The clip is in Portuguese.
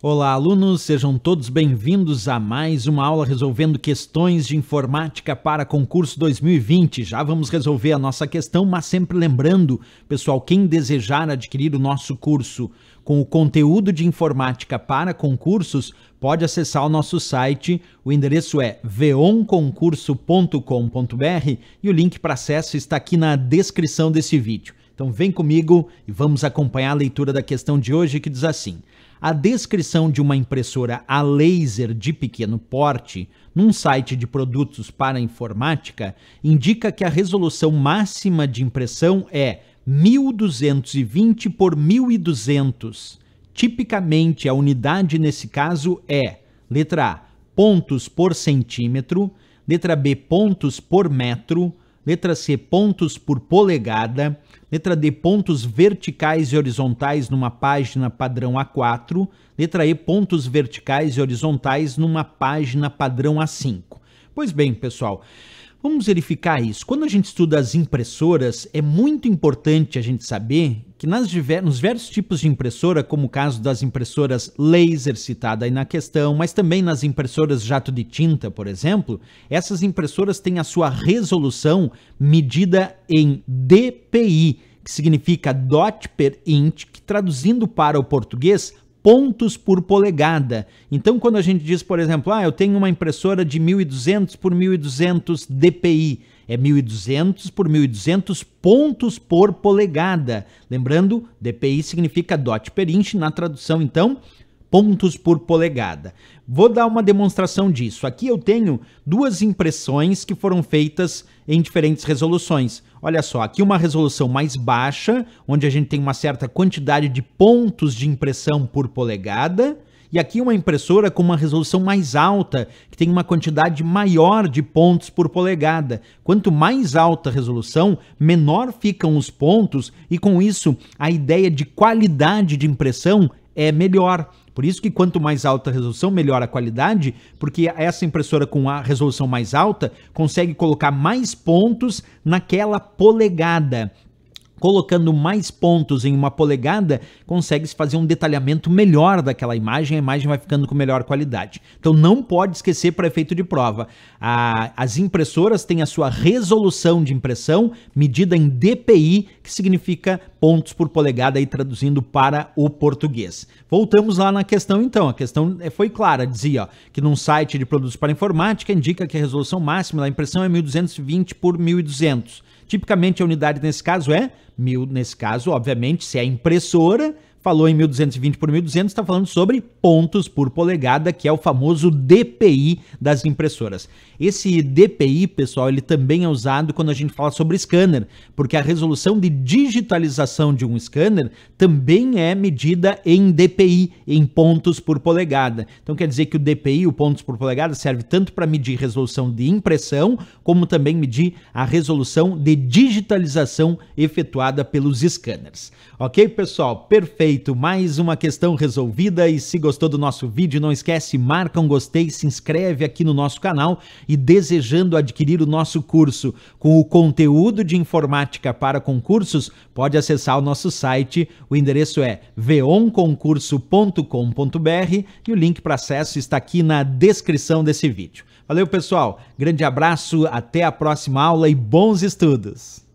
Olá, alunos, sejam todos bem-vindos a mais uma aula resolvendo questões de informática para concurso 2020. Já vamos resolver a nossa questão, mas sempre lembrando, pessoal, quem desejar adquirir o nosso curso com o conteúdo de informática para concursos, pode acessar o nosso site. O endereço é veonconcurso.com.br e o link para acesso está aqui na descrição desse vídeo. Então vem comigo e vamos acompanhar a leitura da questão de hoje que diz assim: a descrição de uma impressora a laser de pequeno porte num site de produtos para informática indica que a resolução máxima de impressão é 1220 por 1200. Tipicamente a unidade nesse caso é letra A, pontos por centímetro, letra B, pontos por metro, Letra C, pontos por polegada. Letra D, pontos verticais e horizontais numa página padrão A4. Letra E, pontos verticais e horizontais numa página padrão A5. Pois bem, pessoal. Vamos verificar isso. Quando a gente estuda as impressoras, é muito importante a gente saber que nas diver, nos diversos tipos de impressora, como o caso das impressoras laser citada aí na questão, mas também nas impressoras jato de tinta, por exemplo, essas impressoras têm a sua resolução medida em DPI, que significa dot per inch, que traduzindo para o português pontos por polegada. Então, quando a gente diz, por exemplo, ah, eu tenho uma impressora de 1200 por 1200 dpi, é 1200 por 1200 pontos por polegada. Lembrando, dpi significa dot per inch na tradução, então, pontos por polegada. Vou dar uma demonstração disso. Aqui eu tenho duas impressões que foram feitas em diferentes resoluções. Olha só, aqui uma resolução mais baixa, onde a gente tem uma certa quantidade de pontos de impressão por polegada, e aqui uma impressora com uma resolução mais alta, que tem uma quantidade maior de pontos por polegada. Quanto mais alta a resolução, menor ficam os pontos e com isso a ideia de qualidade de impressão é melhor. Por isso que quanto mais alta a resolução, melhor a qualidade, porque essa impressora com a resolução mais alta consegue colocar mais pontos naquela polegada colocando mais pontos em uma polegada, consegue-se fazer um detalhamento melhor daquela imagem, a imagem vai ficando com melhor qualidade. Então não pode esquecer para efeito de prova. A, as impressoras têm a sua resolução de impressão medida em DPI, que significa pontos por polegada, e traduzindo para o português. Voltamos lá na questão então, a questão eh, foi clara, dizia ó, que num site de produtos para informática indica que a resolução máxima da impressão é 1220 por 1200 Tipicamente a unidade nesse caso é mil, nesse caso, obviamente, se é impressora, falou em 1220 por 1200, está falando sobre pontos por polegada, que é o famoso DPI das impressoras. Esse DPI, pessoal, ele também é usado quando a gente fala sobre scanner, porque a resolução de digitalização de um scanner também é medida em DPI, em pontos por polegada. Então quer dizer que o DPI, o pontos por polegada, serve tanto para medir resolução de impressão, como também medir a resolução de digitalização efetuada pelos scanners. Ok, pessoal? Perfeito mais uma questão resolvida e se gostou do nosso vídeo, não esquece, marca um gostei, se inscreve aqui no nosso canal e desejando adquirir o nosso curso com o conteúdo de informática para concursos, pode acessar o nosso site, o endereço é veonconcurso.com.br e o link para acesso está aqui na descrição desse vídeo. Valeu pessoal, grande abraço, até a próxima aula e bons estudos!